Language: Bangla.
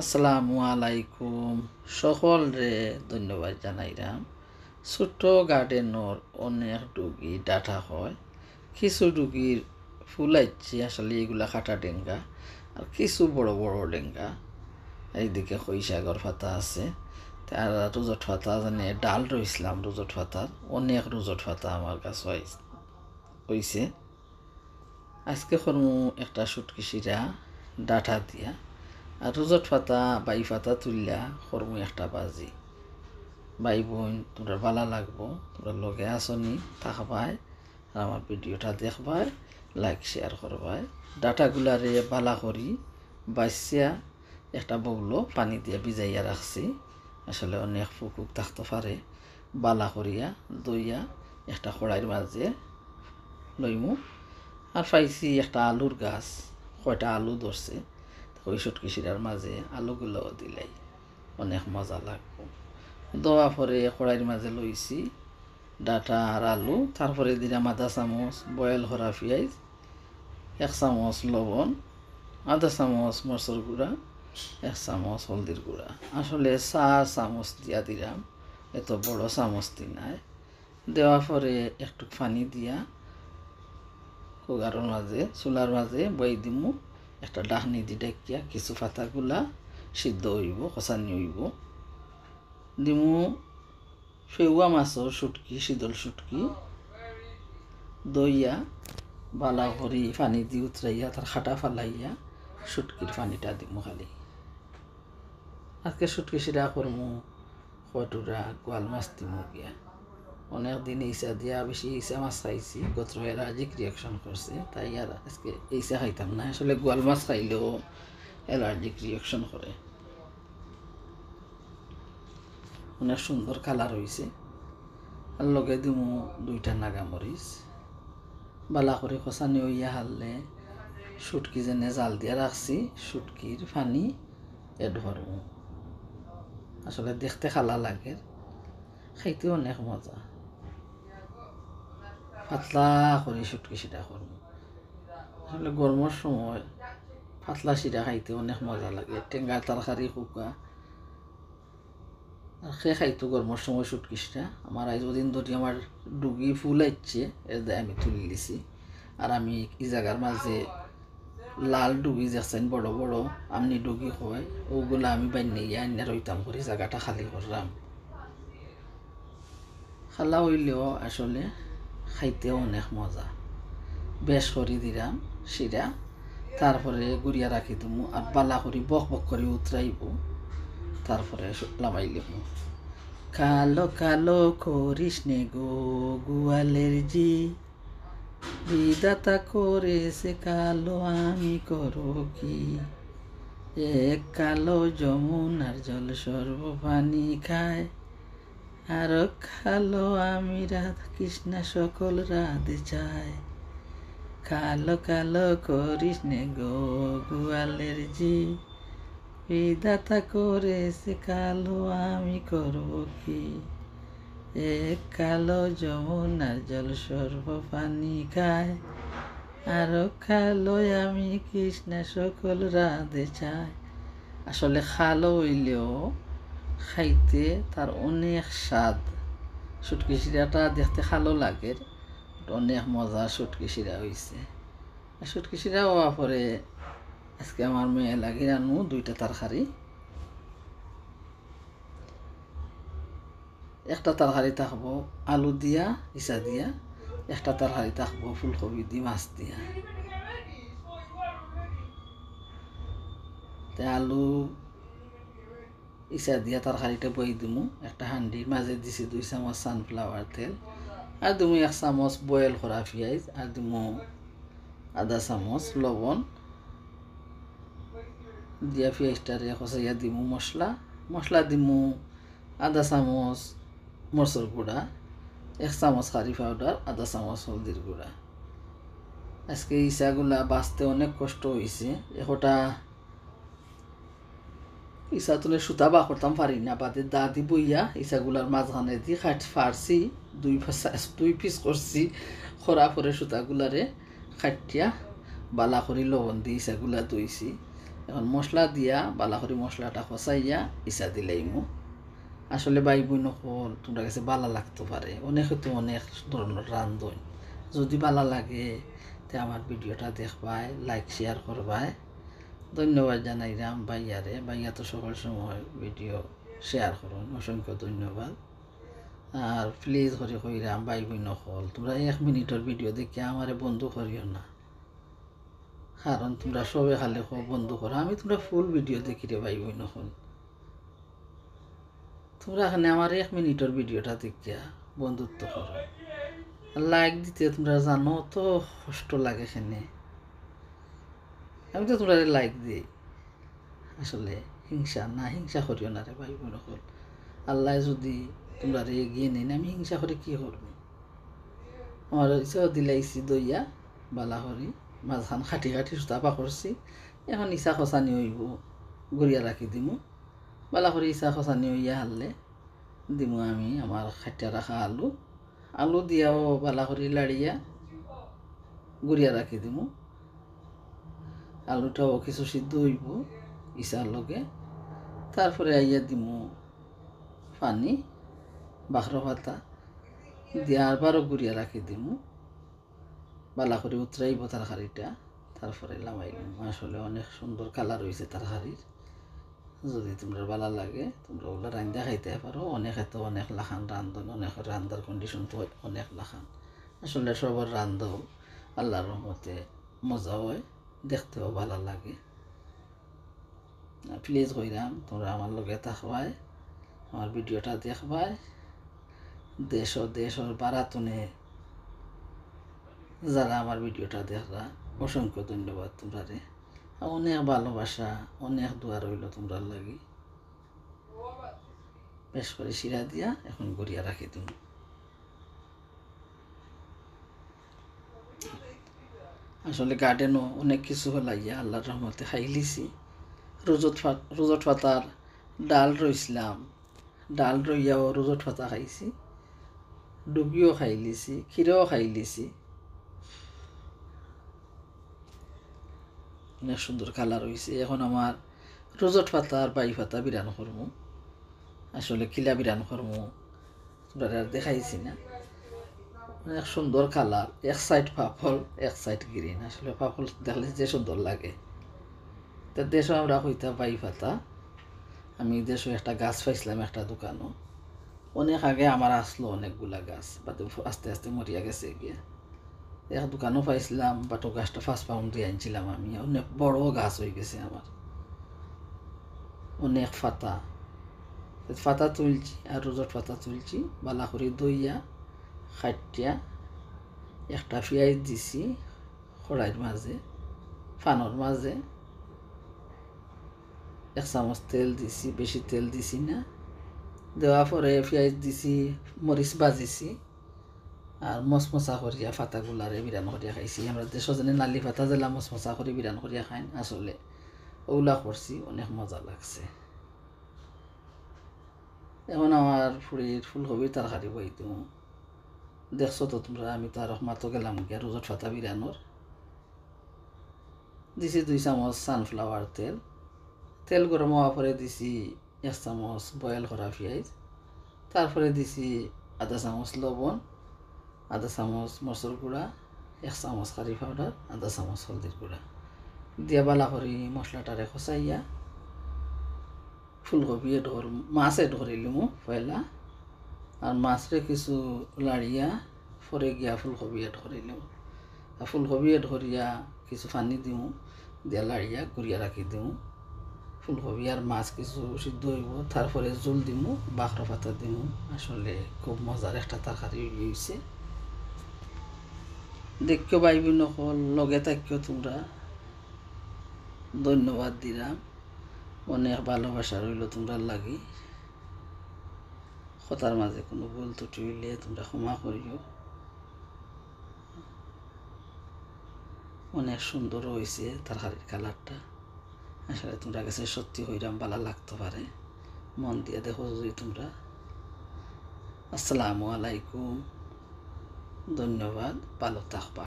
আসসালামু আলাইকুম সকল রে ধন্যবাদ জানাইরাম ছোট্ট গার্ডেনর অনেক ডুগি ডাটা হয় কিছু ডুগির ফুল আইছে আসলে এগুলা কাটা ডেঙ্গা আর কিছু বড় বড় ডেঙ্গা এইদিকে খৈসাগর ফাতা আছে তার রোজট ফাতা জানে ডাল রইছিলাম রোজট ফাতার অনেক রোজট ফাতা আমার কাছে হয়েছে আজকে কোনো একটা সুটকিসিরা ডাটা দিয়া আর রোজত ফাতা বাই ফাতা তুলিয়া কর্মু একটা বাজি বাই বোন তোমরা ভালা লাগবো তোমরা লগে আসনি থাকবাই আর আমার ভিডিওটা দেখবাই লাইক শেয়ার করবাই ডাটাগুলারে বালা করি বাইসিয়া একটা বগলো পানি দিয়ে ভিজাইয়া রাখছি আসলে অনেক পুকুক থাকতে পারে বালা করিয়া দইয়া একটা কড়াইয়ের মাঝে লইমু আর পাইছি একটা আলুর গাছ কয়টা আলু ধরছে হইসটকি শিরার মাঝে আলুগুলো দিলাই অনেক মজা লাগবো দোয়া পরে কড়াইয়ের মাঝে লইছি ডাটা আর আলু তারপরে দিলাম আধা চামচ বয়েল হরা পিঁয়াজ এক চামচ লবণ আধা চামচ মরচর গুঁড়া এক চামচ হলদির গুঁড়া আসলে চা চামচ দিয়া দিলাম এত বড় চামচ দিনায় দেওয়া পরে একটু পানি দিয়া কুকারের মাঝে চুলার মাঝে বই দিমু একটা ডাহনি দি ডাকিয়া কিছু পাতাগুলা সিদ্ধ হইব কষানি হইব দিমু ফেউয়া মাছর শুটকি শীতল শুটকি দইয়া বালা ভরি পানি দি উতরাইয়া তার খাটা ফালাইয়া সুটকির পানিটা দিমু খালি আজকে সুটকি সিরা করমু কটুরা গোয়াল মাছ দিমু গিয়া অনেক দিন ইসা দিয়া বেশি ইসা মাছ খাইছি গোত্র এরা আজিক রিয়াকশন করছে তাই আর আজকে ইসা খাইতাম না আসলে গোয়াল মাছ খাইলেও অ্যালার্জিক রিয়াকশন করে অনেক সুন্দর কালার হয়েছে আর লগে দিব দুইটা নাগা মরিচ বালা করে খসানি ওইয়া হারলে সুটকি যেনে জাল দিয়ে রাখছি সুটকির ফানি এড ভরবো আসলে দেখতে খালা লাগে খাইতে অনেক মজা পাতলা করে শুটকি সেটা করবো আসলে গরমের সময় পাতলা সিরা খাইতে অনেক মজা লাগে টেঙ্গা তরকারি কুকা আর সে খাইতো গরমের সময় শুটকি সিরা আমার আজ ওদিন দুটি আমার ডুগি ফুল আইচ্ছে এটা আমি তুলি দিছি আর আমি এই জায়গার মাঝে লাল ডুগি যাচ্ছেন বড় বড় আমনি ডুগি হয় ওগুলো আমি বানিয়ে আনিয়ে রইতাম করে জায়গাটা খালি করলাম খালা হইলেও আসলে খাইতেও অনেক মজা বেশ করি দিলাম সেটা তারপরে গুড়িয়া রাখি দিমু আর বালা করি বক বক করে উতরাইব তারপরে লাবাই লিব কালো কালো করিস নে গো গুয়ালের জি বিদাতা সে কালো আমি করো কি এক কালো যমুনার জল পানি খায় আর খালো আমি রাধা কৃষ্ণা সকল রাধে চায় কালো কালো করিস নে গো গোয়ালের জি বিদাতা করে সে কালো আমি করব কি এক কালো যমুনার জল সর্ব পানি খায় আর খালো আমি কৃষ্ণ সকল রাধে চায় আসলে খালো হইলেও খাইতে তার অনেক স্বাদ সুটকি শিরাটা দেখতে ভালো লাগে অনেক মজা সুটকি শিরা হয়েছে সুটকি শিরা হওয়া পরে আজকে আমার মেয়ে লাগিয়ে আনু দুইটা তরকারি একটা তরকারি থাকবো আলু দিয়া ইসা দিয়া একটা তরকারি থাকবো ফুলকপি দি মাছ দিয়া আলু ইসা দিয়া তরকারিটা বই দিমু একটা হান্ডির মাঝে দিছি দুই চামচ সানফ্লাওয়ার তেল আর দিমু এক চামচ বয়েল করা পিঁয়াজ আর দিমু আধা চামচ লবণ দিয়া পিঁয়াজটার ইয়া দিমু মশলা মশলা দিমু আধা চামচ মরচর গুঁড়া এক চামচ কারি পাউডার আধা চামচ হলদির গুঁড়া আজকে ইসাগুলা বাঁচতে অনেক কষ্ট হয়েছে এখটা ইসা তলে সুতা বা করতাম পারি না বাদে দা দি বইয়া ইসাগুলার মাঝখানে দি খাট ফারছি দুই দুই পিস করছি খরা পরে সুতাগুলারে খাটিয়া বালা করি লবণ দি ইসাগুলা ধুইছি এখন মশলা দিয়া বালা করি মশলাটা খসাইয়া ইসা দিলেই মো আসলে বাই বই নকল তোমরা কাছে বালা লাগতে পারে অনেক তো অনেক ধরনের রান্ধন যদি বালা লাগে তে আমার ভিডিওটা দেখবাই লাইক শেয়ার করবায় ধন্যবাদ জানাই রাম ভাইয়ারে ভাইয়া তো সকল সময় ভিডিও শেয়ার করুন অসংখ্য ধন্যবাদ আর প্লিজ হরি কইরাম ভাই বই নকল তোমরা এক মিনিটের ভিডিও দেখে আমার বন্ধু করিও না কারণ তোমরা সবে খালে বন্ধু করো আমি তোমরা ফুল ভিডিও দেখি রে ভাই বই নকল তোমরা এখানে আমার এক মিনিটের ভিডিওটা দেখিয়া বন্ধুত্ব করো লাইক দিতে তোমরা জানো তো কষ্ট লাগে সেখানে আমি তো তোরা লাইক দি আসলে হিংসা না হিংসা করিও না রে ভাই বোন হল আল্লাহ যদি তোমরা রে এগিয়ে নেন আমি হিংসা করে কি করবো আমার ইচ্ছাও দিলাইছি দইয়া বালা হরি মাঝখান খাটি খাটি সুতাপা করছি এখন ইচ্ছা খসানি হইব গড়িয়া রাখি দিমু বালা করে ইচ্ছা খসানি হইয়া হারলে দিমু আমি আমার খাটিয়া রাখা আলু আলু দিয়াও বালা করে লাড়িয়া গড়িয়া রাখি দিমু আলুটাও কিছু সিদ্ধ হইব ইসার লগে তারপরে আইয়া দিমু পানি বাখর পাতা দিয়ে বারো গুড়িয়া রাখি দিমু বালা করে উতরাইব তার হাড়িটা তারপরে লামাইলাম আসলে অনেক সুন্দর কালার হয়েছে তার হাড়ির যদি তোমরা বালা লাগে তোমরা ওগুলো রান্দা খাইতে পারো অনেক এত অনেক লাখান রান্ধন অনেক রান্দার কন্ডিশন তো অনেক লাখান আসলে সবার রান্ধ আল্লাহর রহমতে মজা হয় দেখতেও ভালো লাগে প্লিজ কইরাম তোমরা আমার লগে থাকবাই আমার ভিডিওটা দেখবাই দেশ ও দেশ ওর যারা আমার ভিডিওটা দেখলা অসংখ্য ধন্যবাদ তোমরা রে অনেক ভালোবাসা অনেক দোয়া রইল তোমরা লাগি বেশ করে শিরা দিয়া এখন গড়িয়া রাখি তুমি আসলে গার্ডেনও অনেক কিছু হলাইয়া আল্লাহর রহমতে খাইলিছি রোজত রোজত ফাতার ডাল রইছিলাম ডাল রইয়াও রোজত ফাতা খাইছি ডুবিও খাই লিছি ক্ষীরও খাই লিছি অনেক সুন্দর কালার হয়েছে এখন আমার রোজট ফাতার আর বাই ফাতা বিরান করমু আসলে কিলা বিরান করমু দেখাইছি না এক সুন্দর কালার এক সাইড পাফল এক সাইড গ্রিন আসলে পাফল দেখলে যে সুন্দর লাগে তা দেশও আমরা হইতাম পাই পাতা আমি দেশও একটা গাছ পাইছিলাম একটা দোকানও অনেক আগে আমার আসলো অনেকগুলা গাছ বা আস্তে আস্তে মরিয়া গেছে গিয়ে এক দোকানও পাইছিলাম বাট ও গাছটা ফার্স্ট পাউন্ড দিয়ে আনছিলাম আমি অনেক বড় গাছ হয়ে গেছে আমার অনেক ফাতা ফাতা তুলছি আর রোজট ফাতা তুলছি বালা করে দইয়া খাটিয়া একটা পিঁয়াজ দিছি কড়াইয়ের মাঝে ফানোর মাঝে এক চামচ তেল দিছি বেশি তেল দিছি না দেওয়ার পরে পেঁয়াজ দিছি মরিচ বাজিছি আর মচমচা করিয়া ফাতাগুলারে বিরান করিয়া খাইছি আমরা দেশজনে নালি ফাতা জেলা মচমচা করে বিরান করিয়া খাই আসলে ওগুলা করছি অনেক মজা লাগছে এখন আমার ফুরির ফুলকপি তরকারি বই দিওঁ দেখছো তো তোমরা আমি তো আরো মাত্র গেলাম আর রোজত ফাতা বিরানোর দিছি দুই চামচ সানফ্লাওয়ার তেল তেল গরম হওয়ার পরে দিছি এক চামচ বয়েল করা পিঁয়াজ তারপরে দিছি আধা চামচ লবণ আধা চামচ মরচর গুঁড়া এক চামচ কারি পাউডার আধা চামচ হলদির গুঁড়া দিয়া বালা করে মশলাটারে খসাইয়া ফুলকপি এডর মাছ এড করিলোঁ পয়লা আর মাছরে কিছু লাড়িয়া ফরে গিয়া ফুলকবি এড করিলাম ফুলকবি এড ধরিয়া কিছু পানি দিওঁ দিয়া লাড়িয়া গুড়িয়া রাখি দিওঁ ফুলকবি আর মাছ কিছু সিদ্ধ হইব তারপরে জোল দিমু বাখরা পাতা দিমু আসলে খুব মজার একটা তরকারি হয়েছে দেখো বাইবি নকল লগে থাকিও তোমরা ধন্যবাদ দিলাম অনেক ভালোবাসা রইল তোমরা লাগি কথার মাঝে কোনো ভুল ত্রুটি হইলে তোমরা ক্ষমা করিও অনেক সুন্দর হয়েছে তার হাড়ির কালারটা আসলে তোমরা কাছে সত্যি হইরাম বালা লাগতে পারে মন দিয়ে দেখো যদি তোমরা আসসালামু আলাইকুম ধন্যবাদ ভালো থাকবা